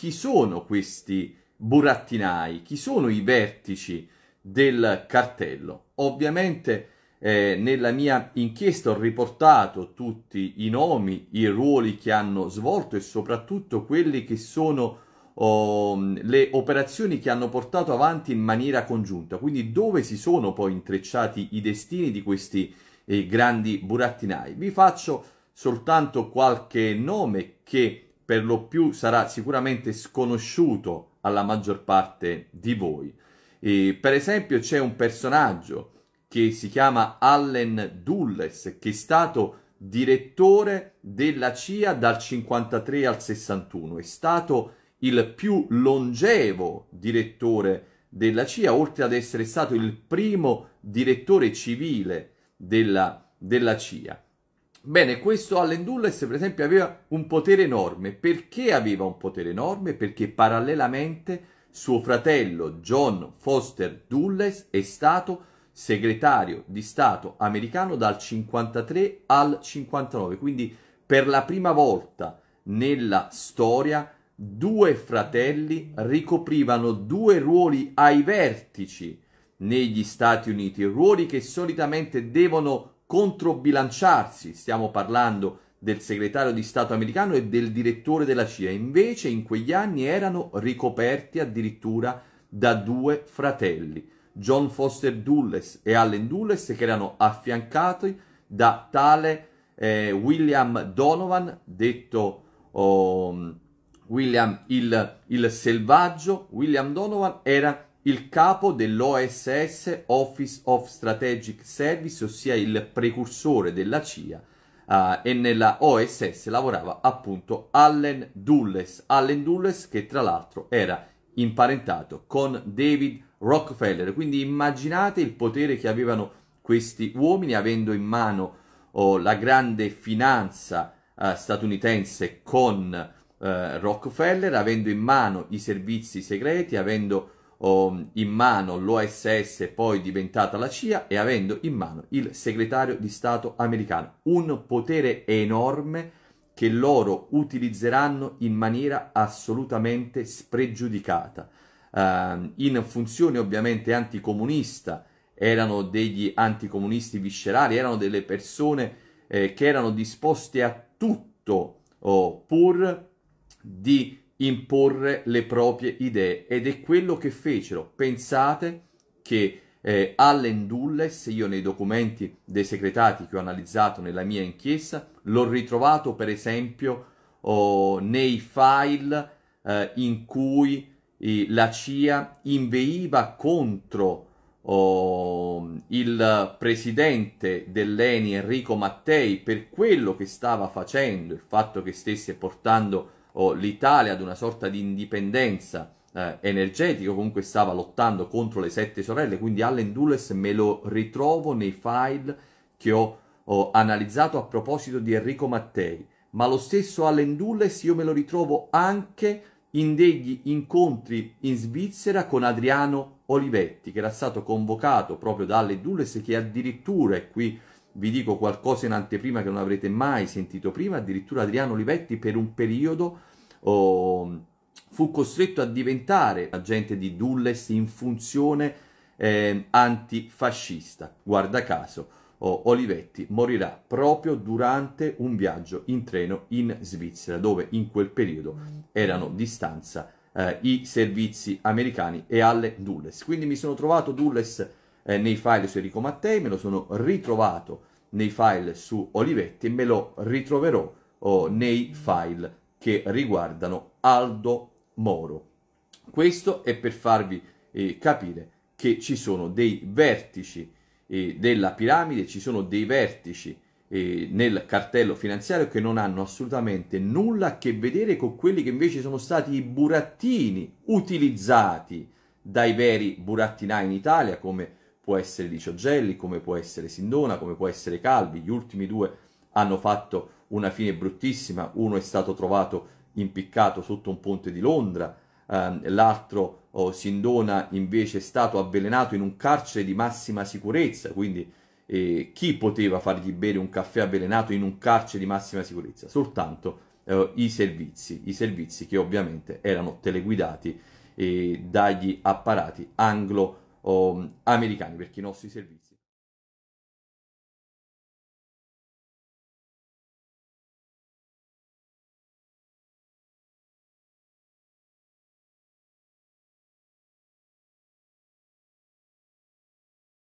chi sono questi burattinai, chi sono i vertici del cartello. Ovviamente eh, nella mia inchiesta ho riportato tutti i nomi, i ruoli che hanno svolto e soprattutto quelli che sono oh, le operazioni che hanno portato avanti in maniera congiunta, quindi dove si sono poi intrecciati i destini di questi eh, grandi burattinai. Vi faccio soltanto qualche nome che per lo più sarà sicuramente sconosciuto alla maggior parte di voi. E per esempio c'è un personaggio che si chiama Allen Dulles, che è stato direttore della CIA dal 53 al 61, è stato il più longevo direttore della CIA, oltre ad essere stato il primo direttore civile della, della CIA. Bene, questo Allen Dulles per esempio aveva un potere enorme. Perché aveva un potere enorme? Perché parallelamente suo fratello John Foster Dulles è stato segretario di Stato americano dal 53 al 59, quindi per la prima volta nella storia due fratelli ricoprivano due ruoli ai vertici negli Stati Uniti, ruoli che solitamente devono controbilanciarsi. Stiamo parlando del segretario di Stato americano e del direttore della CIA. Invece in quegli anni erano ricoperti addirittura da due fratelli, John Foster Dulles e Allen Dulles, che erano affiancati da tale eh, William Donovan, detto oh, William il, il selvaggio. William Donovan era il capo dell'OSS Office of Strategic Service, ossia il precursore della CIA, Uh, eh, e nella OSS lavorava appunto Allen Dulles, Allen Dulles che tra l'altro era imparentato con David Rockefeller, quindi immaginate il potere che avevano questi uomini avendo in mano oh, la grande finanza uh, statunitense con uh, Rockefeller, avendo in mano i servizi segreti, avendo oh, in mano l'OSS, poi diventata la CIA, e avendo in mano il segretario di Stato americano. Un potere enorme che loro utilizzeranno in maniera assolutamente spregiudicata. Uh, in funzione ovviamente anticomunista, erano degli anticomunisti viscerali, erano delle persone eh, che erano disposte a tutto oh, pur di imporre le proprie idee ed è quello che fecero. Pensate che eh, Allen Dulles, io nei documenti dei segretati che ho analizzato nella mia inchiesta, l'ho ritrovato per esempio oh, nei file eh, in cui eh, la CIA inveiva contro oh, il presidente dell'ENI Enrico Mattei per quello che stava facendo, il fatto che stesse portando o l'Italia ad una sorta di indipendenza eh, energetica, comunque stava lottando contro le sette sorelle, quindi Allen Dulles me lo ritrovo nei file che ho, ho analizzato a proposito di Enrico Mattei, ma lo stesso Allen Dulles io me lo ritrovo anche in degli incontri in Svizzera con Adriano Olivetti, che era stato convocato proprio da Allen Dulles, che addirittura, è qui vi dico qualcosa in anteprima che non avrete mai sentito prima, addirittura Adriano Olivetti per un periodo oh, fu costretto a diventare agente di Dulles in funzione eh, antifascista. Guarda caso, oh, Olivetti morirà proprio durante un viaggio in treno in Svizzera, dove in quel periodo erano di stanza eh, i servizi americani e alle Dulles. Quindi mi sono trovato Dulles eh, nei file su Enrico Mattei, me lo sono ritrovato nei file su Olivetti e me lo ritroverò oh, nei file che riguardano Aldo Moro. Questo è per farvi eh, capire che ci sono dei vertici eh, della piramide, ci sono dei vertici eh, nel cartello finanziario che non hanno assolutamente nulla a che vedere con quelli che invece sono stati i burattini utilizzati dai veri burattinai in Italia come può essere Diciogelli, come può essere Sindona, come può essere Calvi, gli ultimi due hanno fatto una fine bruttissima, uno è stato trovato impiccato sotto un ponte di Londra, ehm, l'altro oh, Sindona invece è stato avvelenato in un carcere di massima sicurezza, quindi eh, chi poteva fargli bere un caffè avvelenato in un carcere di massima sicurezza? Soltanto eh, i servizi, i servizi che ovviamente erano teleguidati eh, dagli apparati anglo-americani o mm, americani perché i nostri servizi